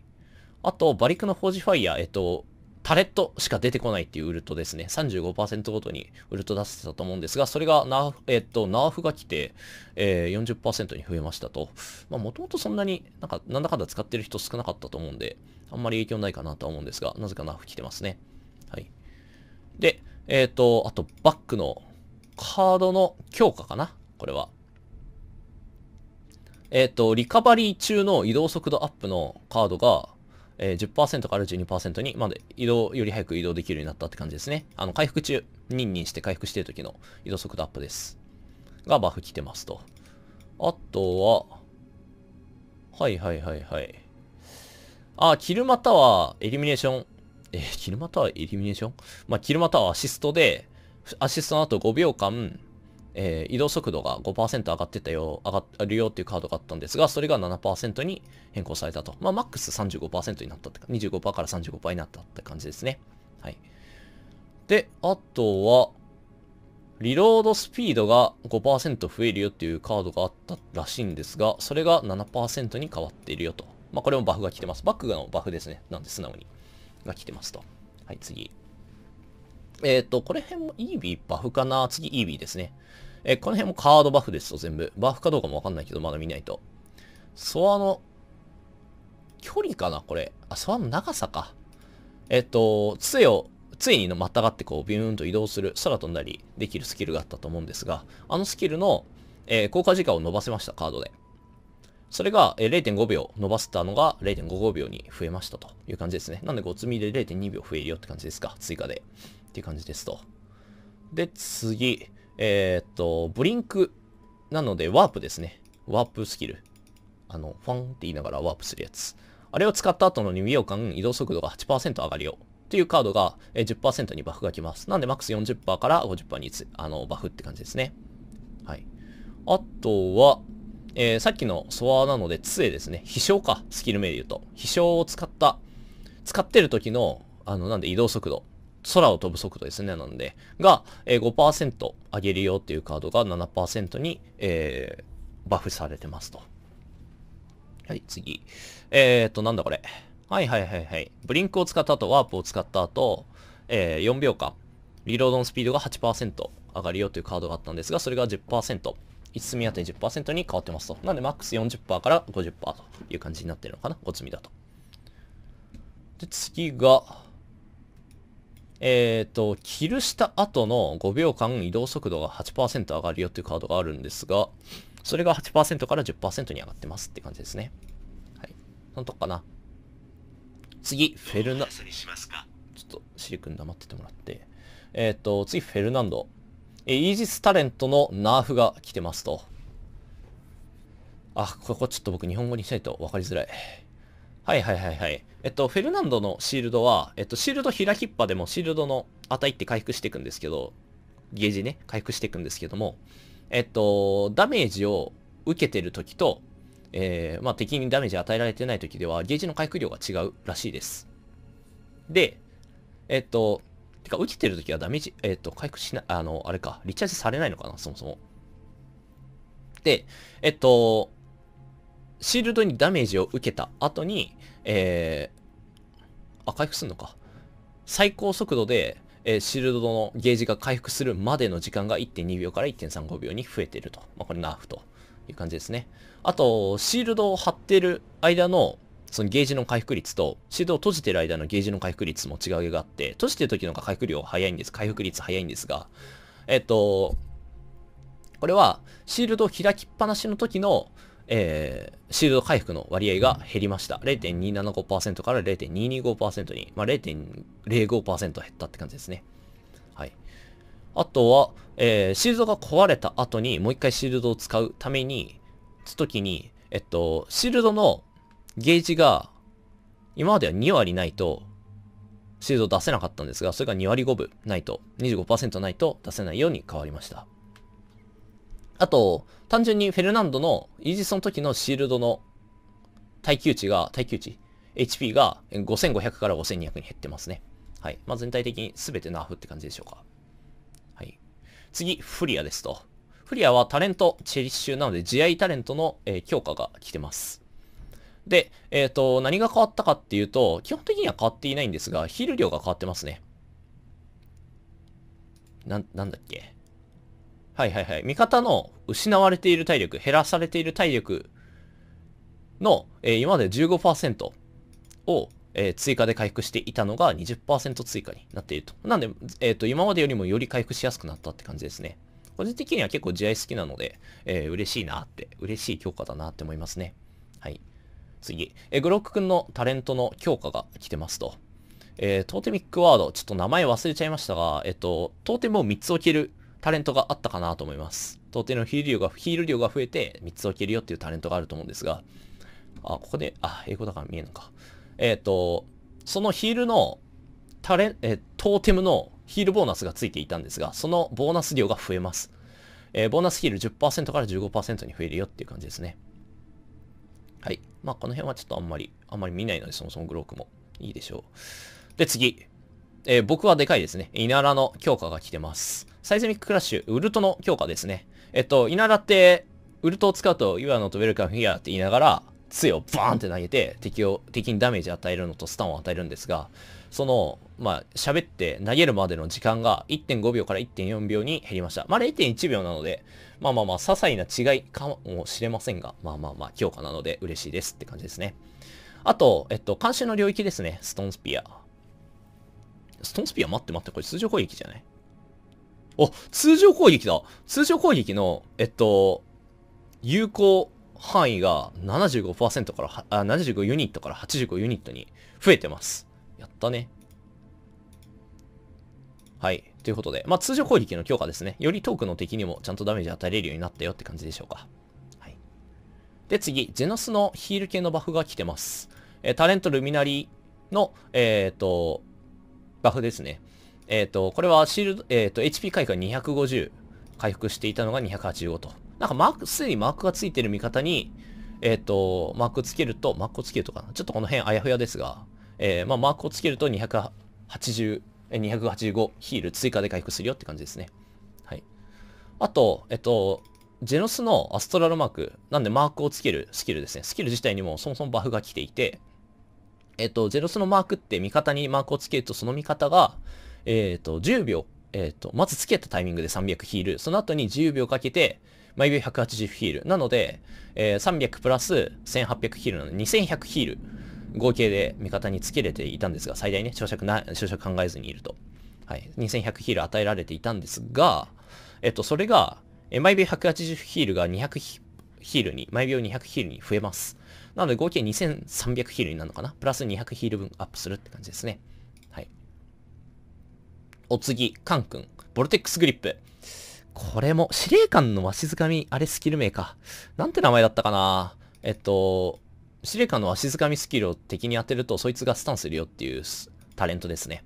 [SPEAKER 1] あと、馬力のフォージファイヤー、えっと、タレットしか出てこないっていうウルトですね。35%ごとにウルト出せてたと思うんですが、それがナーフ、えっと、ナーフが来て、えー、40%に増えましたと。まあ、もともとそんなになんか、なんだかんだ使ってる人少なかったと思うんで、あんまり影響ないかなとは思うんですが、なぜかナーフ来てますね。はい。で、えっ、ー、と、あと、バックのカードの強化かなこれは。えっ、ー、と、リカバリー中の移動速度アップのカードが、えー、10%から12%に、まで移動、より早く移動できるようになったって感じですね。あの、回復中、ニンニンして回復してる時の移動速度アップです。がバフ来てますと。あとは、はいはいはいはい。あ、キルまたはエリミネーション。えー、キルまたはエリミネーションまあ、キルまたはアシストで、アシストの後5秒間、えー、移動速度が5%上がってたよ、上がるよっていうカードがあったんですが、それが7%に変更されたと。まあ、マックス35%になったってか、25%から35%になったって感じですね。はい。で、あとは、リロードスピードが5%増えるよっていうカードがあったらしいんですが、それが7%に変わっているよと。まあ、これもバフが来てます。バックのバフですね。なんで素直に。が来てますと。はい、次。えっ、ー、と、これ辺も e ーバフかな次 e ーですね。えー、この辺もカードバフですと全部。バフかどうかもわかんないけど、まだ見ないと。ソアの、距離かなこれ。あ、ソアの長さか。えっ、ー、と、杖を、杖にのまたがってこう、ビューンと移動する、空飛んだりできるスキルがあったと思うんですが、あのスキルの、えー、効果時間を伸ばせました、カードで。それが0.5秒伸ばせたのが0.55秒に増えましたという感じですね。なんで5積みで0.2秒増えるよって感じですか、追加で。っていう感じですと。で、次。えー、っと、ブリンクなのでワープですね。ワープスキル。あの、ファンって言いながらワープするやつ。あれを使った後の2秒間移動速度が8%上がるよ。っていうカードが10%にバフがきます。なんでマックス40%から50%にあのバフって感じですね。はい。あとは、えー、さっきのソアなので杖ですね。飛翔か。スキル名で言うと。飛翔を使った、使ってる時の、あの、なんで移動速度。空を飛ぶ速度ですね、なんで、が、えー、5%上げるよっていうカードが7%に、えー、バフされてますと。はい、次。えー、っと、なんだこれ。はいはいはいはい。ブリンクを使った後、ワープを使った後、えー、4秒間、リロードのスピードが8%上がるよというカードがあったんですが、それが10%。5つ目当たり10%に変わってますと。なんで、マックス40%から50%という感じになってるのかな。5つ目だと。で、次が、えっ、ー、と、キルした後の5秒間移動速度が8%上がるよっていうカードがあるんですが、それが8%から10%に上がってますって感じですね。はい。なんとかな。次、フェルナ、ちょっと、シリ君黙っててもらって。えっ、ー、と、次、フェルナンド。え、イージスタレントのナーフが来てますと。あ、ここちょっと僕日本語にしたいと分かりづらい。はいはいはいはい。えっと、フェルナンドのシールドは、えっと、シールド開きっぱでもシールドの値って回復していくんですけど、ゲージね、回復していくんですけども、えっと、ダメージを受けてる時と、えー、まあ、敵にダメージ与えられてない時では、ゲージの回復量が違うらしいです。で、えっと、てか、受けてる時はダメージ、えっと、回復しなあの、あれか、リチャージされないのかな、そもそも。で、えっと、シールドにダメージを受けた後に、えー、あ、回復すんのか。最高速度で、えー、シールドのゲージが回復するまでの時間が1.2秒から1.35秒に増えていると。まあ、これナーフという感じですね。あと、シールドを貼ってる間の、そのゲージの回復率と、シールドを閉じてる間のゲージの回復率も違いがあって、閉じてる時のが回復量早いんです。回復率早いんですが、えっ、と、これは、シールドを開きっぱなしの時の、えー、シールド回復の割合が減りました。0.275%から0.225%に、まあ、0.05%減ったって感じですね。はい。あとは、えー、シールドが壊れた後にもう一回シールドを使うために、つ時に、えっと、シールドのゲージが、今までは2割ないと、シールド出せなかったんですが、それが2割5分ないと、25%ないと出せないように変わりました。あと、単純にフェルナンドのイージスの時のシールドの耐久値が、耐久値 ?HP が5500から5200に減ってますね。はい。まあ、全体的に全てナーフって感じでしょうか。はい。次、フリアですと。フリアはタレント、チェリッシュなので、慈愛タレントの、えー、強化が来てます。で、えっ、ー、と、何が変わったかっていうと、基本的には変わっていないんですが、ヒール量が変わってますね。な、なんだっけはいはいはい。味方の失われている体力、減らされている体力の、えー、今まで15%を、えー、追加で回復していたのが20%追加になっていると。なんで、えっ、ー、と、今までよりもより回復しやすくなったって感じですね。個人的には結構地合好きなので、えー、嬉しいなって、嬉しい強化だなって思いますね。はい。次。えー、グロック君のタレントの強化が来てますと。えー、トーテミックワード、ちょっと名前忘れちゃいましたが、えっ、ー、と、トーテムを3つ置けるタレントがあったかなと思います。到底のヒール量が、ヒール量が増えて3つ置けるよっていうタレントがあると思うんですが、あ、ここで、あ、英語だから見えるのか。えっ、ー、と、そのヒールの、タレン、えー、トーテムのヒールボーナスがついていたんですが、そのボーナス量が増えます。えー、ボーナスヒール10%から15%に増えるよっていう感じですね。はい。まあ、この辺はちょっとあんまり、あんまり見ないので、そもそもグロークもいいでしょう。で、次。えー、僕はでかいですね。イナラの強化が来てます。サイズミッククラッシュ、ウルトの強化ですね。えっと、ナラって、ウルトを使うと、You are not welcome here って言いながら、杖をバーンって投げて、敵を、敵にダメージ与えるのとスタンを与えるんですが、その、まあ、喋って投げるまでの時間が1.5秒から1.4秒に減りました。まあ、0.1秒なので、まあまあまあ、些細な違いかもしれませんが、まあまあまあ、強化なので嬉しいですって感じですね。あと、えっと、監視の領域ですね。ストーンスピア。ストーンスピア待って待って、これ通常攻撃じゃないお、通常攻撃だ通常攻撃の、えっと、有効範囲が75%からあ、75ユニットから85ユニットに増えてます。やったね。はい。ということで、まあ通常攻撃の強化ですね。より遠くの敵にもちゃんとダメージ与えれるようになったよって感じでしょうか。はい。で、次、ゼノスのヒール系のバフが来てます。えー、タレントルミナリの、えっ、ー、と、バフですね。えっ、ー、と、これはシールド、えっ、ー、と、HP 回復が250、回復していたのが285と。なんかマーク、すでにマークがついてる味方に、えっ、ー、と、マークつけると、マークをつけるとかな。ちょっとこの辺あやふやですが、えー、まあ、マークをつけると280、285ヒール追加で回復するよって感じですね。はい。あと、えっと、ジェノスのアストラルマーク、なんでマークをつけるスキルですね。スキル自体にもそもそもバフが来ていて、えっ、ー、と、ゼロスのマークって味方にマークをつけると、その味方が、えっ、ー、と、10秒、えっ、ー、と、まずつけたタイミングで300ヒール、その後に10秒かけて、毎秒180ヒール。なので、えー、300プラス1800ヒールなので、2100ヒール、合計で味方につけれていたんですが、最大ね、朝食な、朝食考えずにいると。はい、2100ヒール与えられていたんですが、えっと、それが、毎秒180ヒールが200ヒールに、毎秒200ヒールに増えます。なので合計2300ヒールになるのかなプラス200ヒール分アップするって感じですね。はい。お次、カン君。ボルテックスグリップ。これも、司令官のわしづかみ、あれスキル名か。なんて名前だったかなえっと、司令官のわしづかみスキルを敵に当てると、そいつがスタンするよっていうタレントですね。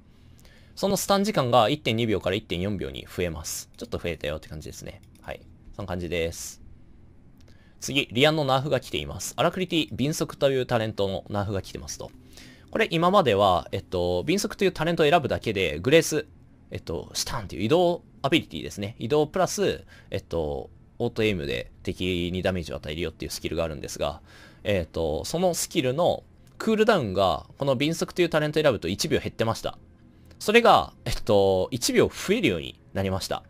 [SPEAKER 1] そのスタン時間が1.2秒から1.4秒に増えます。ちょっと増えたよって感じですね。はい。そんな感じです。次、リアンのナーフが来ています。アラクリティ、敏速というタレントのナーフが来てますと。これ今までは、えっと、敏速というタレントを選ぶだけで、グレース、えっと、スタンという移動アビリティですね。移動プラス、えっと、オートエイムで敵にダメージを与えるよっていうスキルがあるんですが、えっと、そのスキルのクールダウンが、この敏速というタレントを選ぶと1秒減ってました。それが、えっと、1秒増えるようになりました。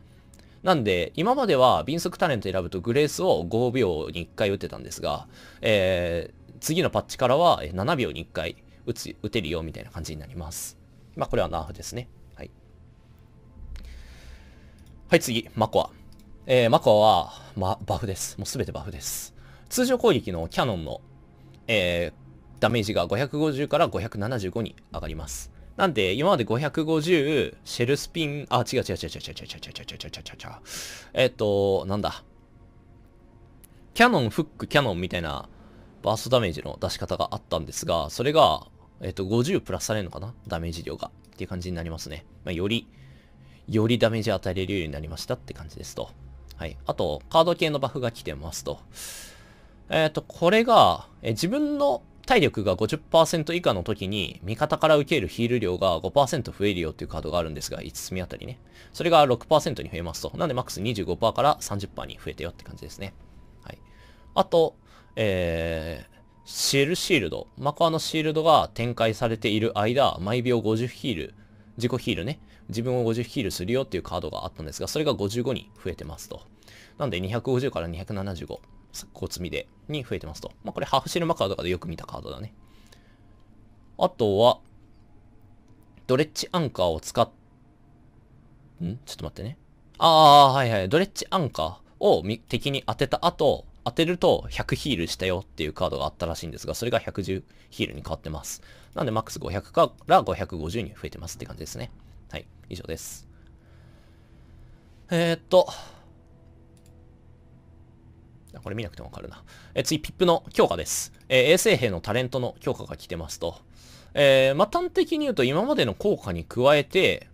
[SPEAKER 1] なんで、今までは、敏速タレント選ぶとグレースを5秒に1回打てたんですが、えー、次のパッチからは7秒に1回打つ、打てるよみたいな感じになります。まあ、これはナーフですね。はい。はい、次、マコア。えー、マコアは、ま、バフです。もうすべてバフです。通常攻撃のキャノンの、えー、ダメージが550から575に上がります。なんで、今まで550、シェルスピン、あ、違う違う違う違う違う違う違う違う違う違う。えっと、なんだ。キャノン、フック、キャノンみたいなバーストダメージの出し方があったんですが、それが、えっと、50プラスされるのかなダメージ量が。っていう感じになりますね。まあ、より、よりダメージ与えれるようになりましたって感じですと。はい。あと、カード系のバフが来てますと。えっ、と、これが、え自分の体力が50%以下の時に味方から受けるヒール量が5%増えるよっていうカードがあるんですが、5つ目あたりね。それが6%に増えますと。なんでマックス25%から30%に増えてよって感じですね。はい。あと、えー、シェルシールド。マコアのシールドが展開されている間、毎秒50ヒール、自己ヒールね。自分を50ヒールするよっていうカードがあったんですが、それが55に増えてますと。なんで250から275。こう積みでに増えてますと。まあ、これハーフシルマカードとかでよく見たカードだね。あとは、ドレッジアンカーを使っ、んちょっと待ってね。ああ、はいはい。ドレッジアンカーを敵に当てた後、当てると100ヒールしたよっていうカードがあったらしいんですが、それが110ヒールに変わってます。なんでマックス500から550に増えてますって感じですね。はい、以上です。えー、っと、これ見なくてもわかるな。え次、ピップの強化です。えー、衛生兵のタレントの強化が来てますと。えー、まあ、端的に言うと今までの効果に加えて、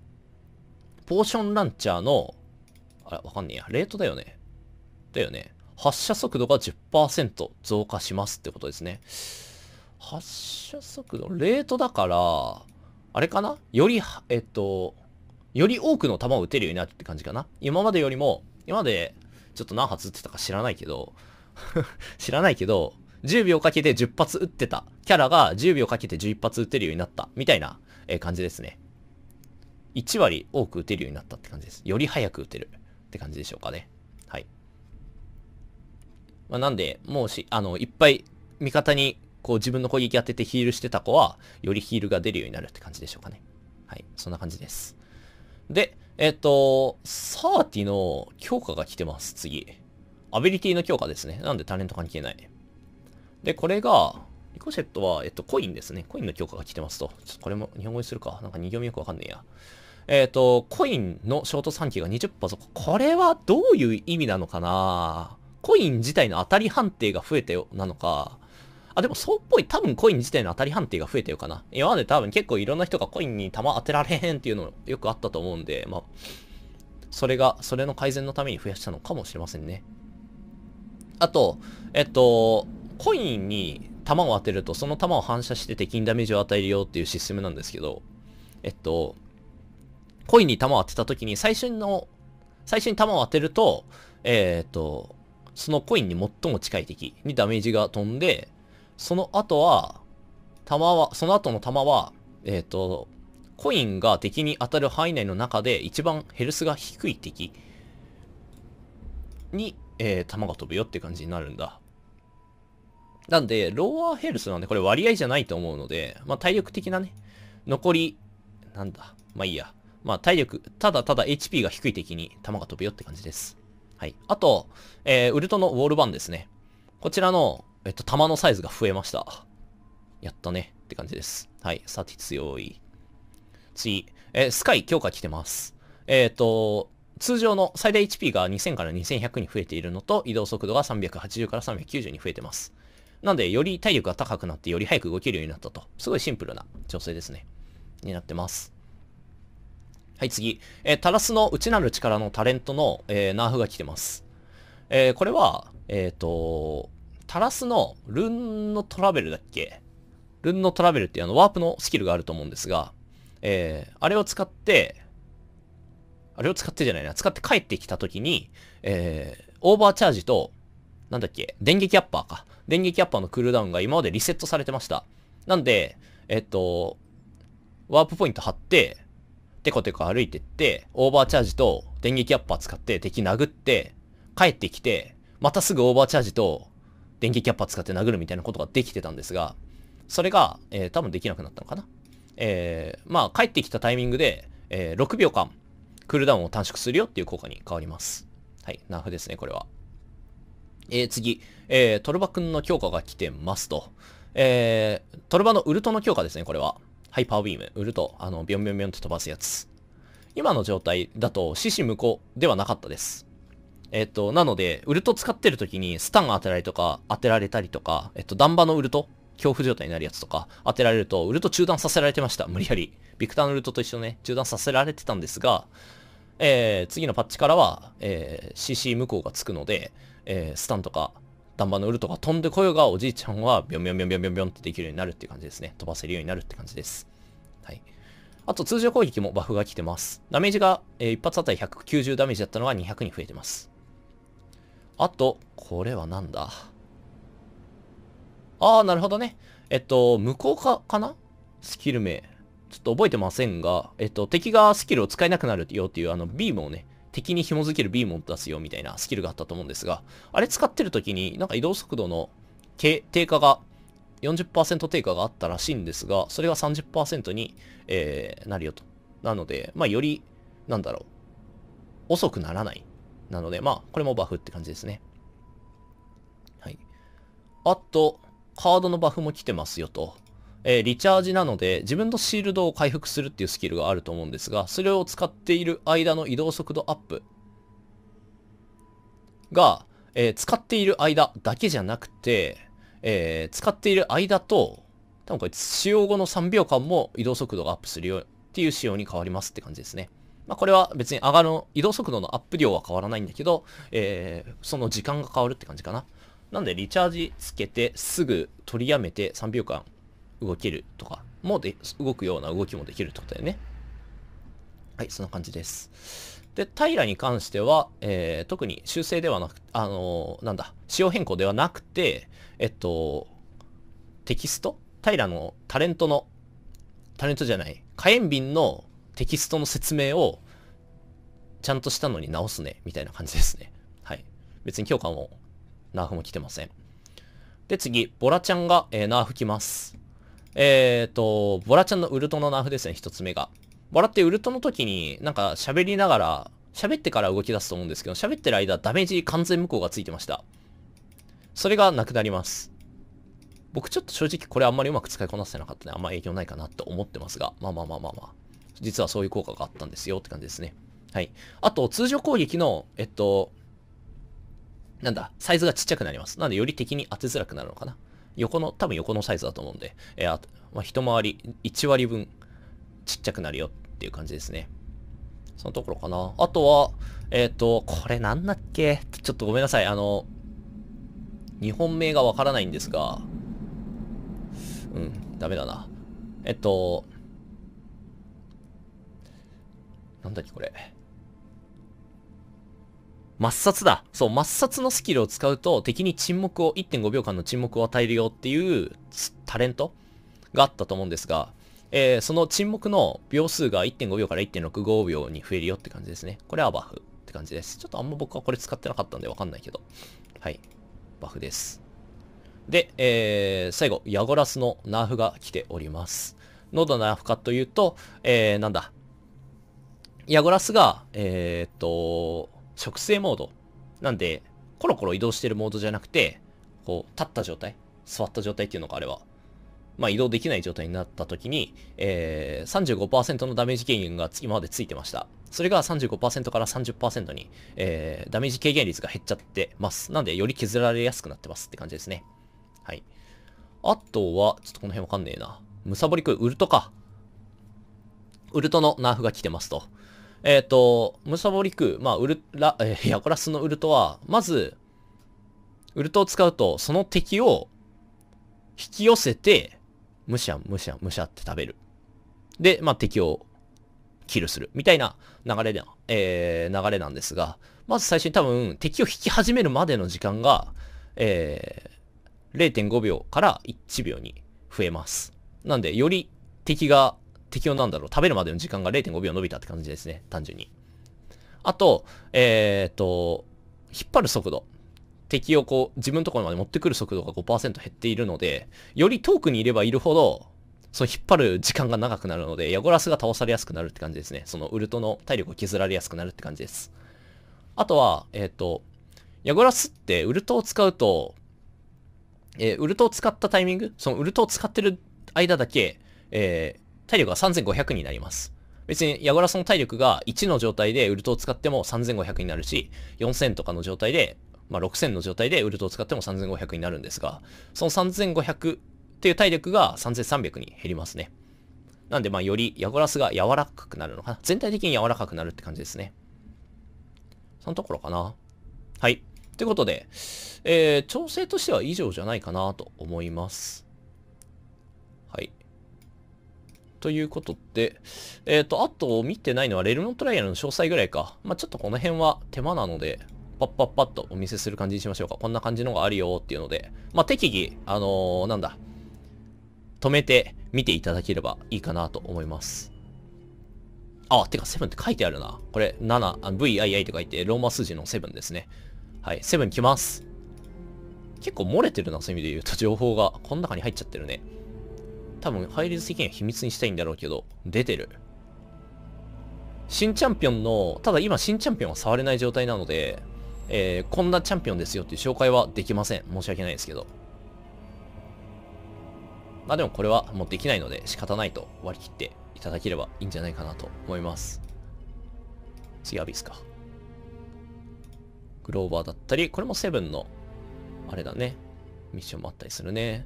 [SPEAKER 1] ポーションランチャーの、あれ、わかんねえや。レートだよね。だよね。発射速度が10%増加しますってことですね。発射速度、レートだから、あれかなより、えっと、より多くの弾を撃てるようになるって感じかな。今までよりも、今までちょっと何発撃ってたか知らないけど *laughs* 知らないけど、10秒かけて10発撃ってた。キャラが10秒かけて11発撃てるようになった。みたいな、え感じですね。1割多く打てるようになったって感じです。より早く打てるって感じでしょうかね。はい。まあ、なんで、もうし、あの、いっぱい味方にこう自分の攻撃当ててヒールしてた子は、よりヒールが出るようになるって感じでしょうかね。はい。そんな感じです。で、えっと、サーティの強化が来てます、次。アビリティの強化ですね。なんでタレント関係ない。で、これが、リコシェットは、えっと、コインですね。コインの強化が来てますと。ちょっとこれも日本語にするか。なんか2行目よくわかんねえや。えっ、と、コインのショート3期が20%パーこれはどういう意味なのかなコイン自体の当たり判定が増えたよ、なのか、あ、でもそうっぽい。多分コイン自体の当たり判定が増えてるかな。今まで多分結構いろんな人がコインに弾当てられへんっていうのよくあったと思うんで、まあ、それが、それの改善のために増やしたのかもしれませんね。あと、えっと、コインに弾を当てると、その弾を反射して敵にダメージを与えるよっていうシステムなんですけど、えっと、コインに弾を当てた時に最初の、最初に弾を当てると、えー、っと、そのコインに最も近い敵にダメージが飛んで、その後は、弾は、その後の弾は、えっ、ー、と、コインが敵に当たる範囲内の中で一番ヘルスが低い敵に、えー、弾が飛ぶよって感じになるんだ。なんで、ローアーヘルスなんで、これ割合じゃないと思うので、まあ体力的なね、残り、なんだ、まあいいや。まあ体力、ただただ HP が低い敵に弾が飛ぶよって感じです。はい。あと、えー、ウルトのウォールバンですね。こちらの、えっと、弾のサイズが増えました。やったね。って感じです。はい。さて、強い。次。えスカイ強化来てます。えっ、ー、と、通常の最大 HP が2000から2100に増えているのと、移動速度が380から390に増えてます。なんで、より体力が高くなって、より早く動けるようになったと。すごいシンプルな調整ですね。になってます。はい、次。えー、タラスの内なる力のタレントの、えー、ナーフが来てます。えー、これは、えっ、と、タラスのルンのトラベルだっけルンのトラベルっていうあのワープのスキルがあると思うんですが、えー、あれを使って、あれを使ってじゃないな、使って帰ってきた時に、えー、オーバーチャージと、なんだっけ、電撃アッパーか。電撃アッパーのクールダウンが今までリセットされてました。なんで、えっと、ワープポイント貼って、テコテコ歩いてって、オーバーチャージと電撃アッパー使って敵殴って、帰ってきて、またすぐオーバーチャージと電気キャッパー使って殴るみたいなことができてたんですが、それが、えー、多分できなくなったのかな。えー、まあ、帰ってきたタイミングで、えー、6秒間、クールダウンを短縮するよっていう効果に変わります。はい、ナーフですね、これは。えー、次、えー、トルバ君の強化が来てますと。えー、トルバのウルトの強化ですね、これは。ハイパービーム、ウルト、あの、ビョンビョンビョンって飛ばすやつ。今の状態だと、獅子無効ではなかったです。えっと、なので、ウルト使ってる時にスタン当てられとか、当てられたりとか、えっと、ダンバのウルト恐怖状態になるやつとか当てられると、ウルト中断させられてました。無理やり。ビクターのウルトと一緒ね、中断させられてたんですが、えー、次のパッチからは、えー、CC こうがつくので、えー、スタンとか、ダンバのウルトが飛んでこようが、おじいちゃんはビョンビョンビョンビョンビョンビョンってできるようになるっていう感じですね。飛ばせるようになるって感じです。はい。あと、通常攻撃もバフが来てます。ダメージが、えー、一発あたり190ダメージだったのが200に増えてます。あと、これはなんだああ、なるほどね。えっと、無効化か、かなスキル名。ちょっと覚えてませんが、えっと、敵がスキルを使えなくなるよっていう、あの、ビームをね、敵に紐づけるビームを出すよみたいなスキルがあったと思うんですが、あれ使ってる時に、なんか移動速度の低下が、40%低下があったらしいんですが、それが30%に、えー、なるよと。なので、まあ、より、なんだろう、遅くならないなので、まあ、これもバフって感じですね。はい。あと、カードのバフも来てますよと。えー、リチャージなので、自分のシールドを回復するっていうスキルがあると思うんですが、それを使っている間の移動速度アップが、えー、使っている間だけじゃなくて、えー、使っている間と、多分これ使用後の3秒間も移動速度がアップするよっていう仕様に変わりますって感じですね。まあ、これは別に上がる移動速度のアップ量は変わらないんだけど、えー、その時間が変わるって感じかな。なんでリチャージつけてすぐ取りやめて3秒間動けるとかもで動くような動きもできるってことだよね。はい、そんな感じです。で、平に関しては、えー、特に修正ではなく、あのー、なんだ、仕様変更ではなくて、えっと、テキスト平のタレントの、タレントじゃない、火炎瓶のテキストの説明をちゃんとしたのに直すね、みたいな感じですね。はい。別に強化も、ナーフも来てません。で、次、ボラちゃんが、えー、ナーフ来ます。えっ、ー、と、ボラちゃんのウルトのナーフですね、一つ目が。ボラってウルトの時に、なんか喋りながら、喋ってから動き出すと思うんですけど、喋ってる間、ダメージ完全無効がついてました。それがなくなります。僕ちょっと正直これあんまりうまく使いこなせてなかったね。あんま影響ないかなと思ってますが。まあまあまあまあまあ。実はそういう効果があったんですよって感じですね。はい。あと、通常攻撃の、えっと、なんだ、サイズがちっちゃくなります。なので、より敵に当てづらくなるのかな。横の、多分横のサイズだと思うんで、えー、あまあ、一回り、1割分、ちっちゃくなるよっていう感じですね。そのところかな。あとは、えっ、ー、と、これなんだっけちょっとごめんなさい。あの、日本名がわからないんですが、うん、ダメだな。えっと、なんだっけこれ。抹殺だ。そう、抹殺のスキルを使うと敵に沈黙を、1.5秒間の沈黙を与えるよっていうタレントがあったと思うんですが、えー、その沈黙の秒数が1.5秒から1.65秒に増えるよって感じですね。これはバフって感じです。ちょっとあんま僕はこれ使ってなかったんでわかんないけど。はい。バフです。で、えー、最後、ヤゴラスのナーフが来ております。喉のナーフかというと、えー、なんだ、ヤゴラスが、えー、っと、植生モード。なんで、コロコロ移動してるモードじゃなくて、こう、立った状態、座った状態っていうのか、あれは。まあ、移動できない状態になった時に、えー、35%のダメージ軽減が今までついてました。それが35%から30%に、えー、ダメージ軽減率が減っちゃってます。なんで、より削られやすくなってますって感じですね。はい。あとは、ちょっとこの辺わかんねえな。むさぼりくウルトか。ウルトのナーフが来てますと。えっ、ー、と、ムサボリク、まあ、ウルラ、えー、ヤコラスのウルトは、まず、ウルトを使うと、その敵を引き寄せて、むしゃむしゃむしゃって食べる。で、まあ、敵をキルする。みたいな流れで、えー、流れなんですが、まず最初に多分、敵を引き始めるまでの時間が、えー、0.5秒から1秒に増えます。なんで、より敵が適温なんだろう。食べるまでの時間が0.5秒伸びたって感じですね。単純に。あと、えっ、と、引っ張る速度。敵をこう、自分のところまで持ってくる速度が5%減っているので、より遠くにいればいるほど、その引っ張る時間が長くなるので、ヤゴラスが倒されやすくなるって感じですね。そのウルトの体力を削られやすくなるって感じです。あとは、えっ、ー、と、ヤゴラスってウルトを使うと、えー、ウルトを使ったタイミングそのウルトを使ってる間だけ、えー、体力が3500になります。別に、ヤゴラスの体力が1の状態でウルトを使っても3500になるし、4000とかの状態で、まあ、6000の状態でウルトを使っても3500になるんですが、その3500っていう体力が3300に減りますね。なんで、まよりヤゴラスが柔らかくなるのかな。全体的に柔らかくなるって感じですね。そのところかな。はい。ということで、えー、調整としては以上じゃないかなと思います。ということで、えっ、ー、と、あと見てないのはレルノトライアルの詳細ぐらいか。まあ、ちょっとこの辺は手間なので、パッパッパッとお見せする感じにしましょうか。こんな感じのがあるよっていうので、まあ、適宜、あのー、なんだ、止めて見ていただければいいかなと思います。あ、てかセブンって書いてあるな。これ7、VII って書いて、ローマ数字の7ですね。はい、セブン来ます。結構漏れてるな、そういう意味で言うと情報が。この中に入っちゃってるね。多分配列的には秘密にしたいんだろうけど、出てる。新チャンピオンの、ただ今新チャンピオンは触れない状態なので、えー、こんなチャンピオンですよっていう紹介はできません。申し訳ないですけど。まあでもこれはもうできないので仕方ないと割り切っていただければいいんじゃないかなと思います。次アビスか。グローバーだったり、これもセブンの、あれだね。ミッションもあったりするね。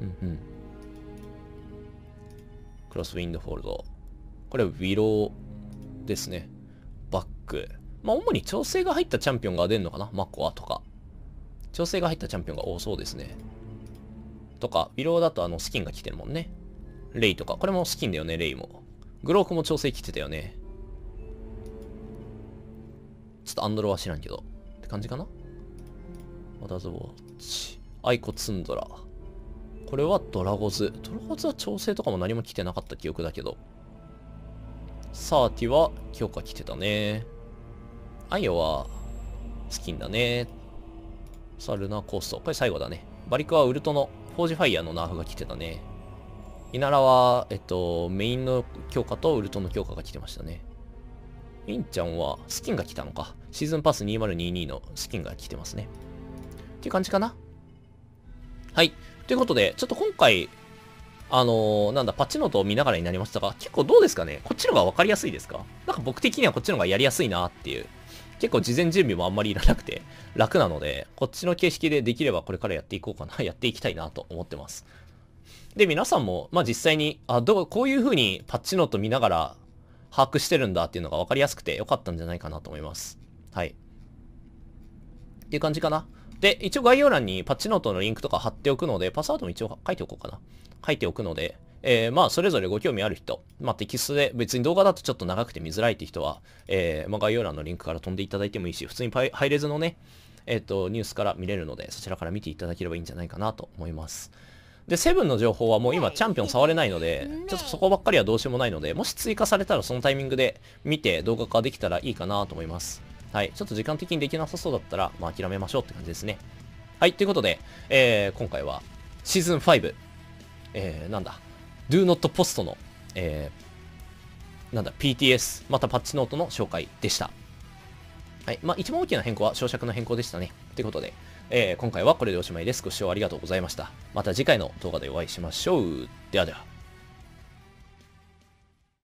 [SPEAKER 1] うんうん。クロスウィンドフォールド。これウィローですね。バック。まあ、主に調整が入ったチャンピオンが出るのかなマコアとか。調整が入ったチャンピオンが多そうですね。とか、ウィローだとあのスキンが来てるもんね。レイとか。これもスキンだよね、レイも。グロークも調整来てたよね。ちょっとアンドロは知らんけど。って感じかなワタズウォッチ。アイコツンドラ。これはドラゴズ。ドラゴズは調整とかも何も来てなかった記憶だけど。サーティは強化来てたね。アイオはスキンだね。サルナーコースト。これ最後だね。バリクはウルトのフォージファイヤーのナーフが来てたね。イナラは、えっと、メインの強化とウルトの強化が来てましたね。ィンちゃんはスキンが来たのか。シーズンパス2022のスキンが来てますね。っていう感じかな。はい。ということで、ちょっと今回、あのー、なんだ、パチノートを見ながらになりましたが、結構どうですかねこっちの方が分かりやすいですかなんか僕的にはこっちの方がやりやすいなっていう。結構事前準備もあんまりいらなくて楽なので、こっちの形式でできればこれからやっていこうかな、*laughs* やっていきたいなと思ってます。で、皆さんも、まあ、実際に、あ、どう、こういう風にパッチノート見ながら把握してるんだっていうのが分かりやすくて良かったんじゃないかなと思います。はい。っていう感じかな。で、一応概要欄にパッチノートのリンクとか貼っておくので、パスワードも一応書いておこうかな。書いておくので、えー、まあ、それぞれご興味ある人、まあ、テキストで、別に動画だとちょっと長くて見づらいって人は、えー、まあ、概要欄のリンクから飛んでいただいてもいいし、普通にハイレズのね、えっ、ー、と、ニュースから見れるので、そちらから見ていただければいいんじゃないかなと思います。で、セブンの情報はもう今チャンピオン触れないので、ちょっとそこばっかりはどうしようもないので、もし追加されたらそのタイミングで見て動画化できたらいいかなと思います。はい。ちょっと時間的にできなさそうだったら、まあ諦めましょうって感じですね。はい。ということで、えー、今回は、シーズン5、えー、なんだ、Do Not Post の、えー、なんだ、PTS、またパッチノートの紹介でした。はい。まあ、一番大きな変更は、小尺の変更でしたね。ということで、えー、今回はこれでおしまいです。ご視聴ありがとうございました。また次回の動画でお会いしましょう。ではでは。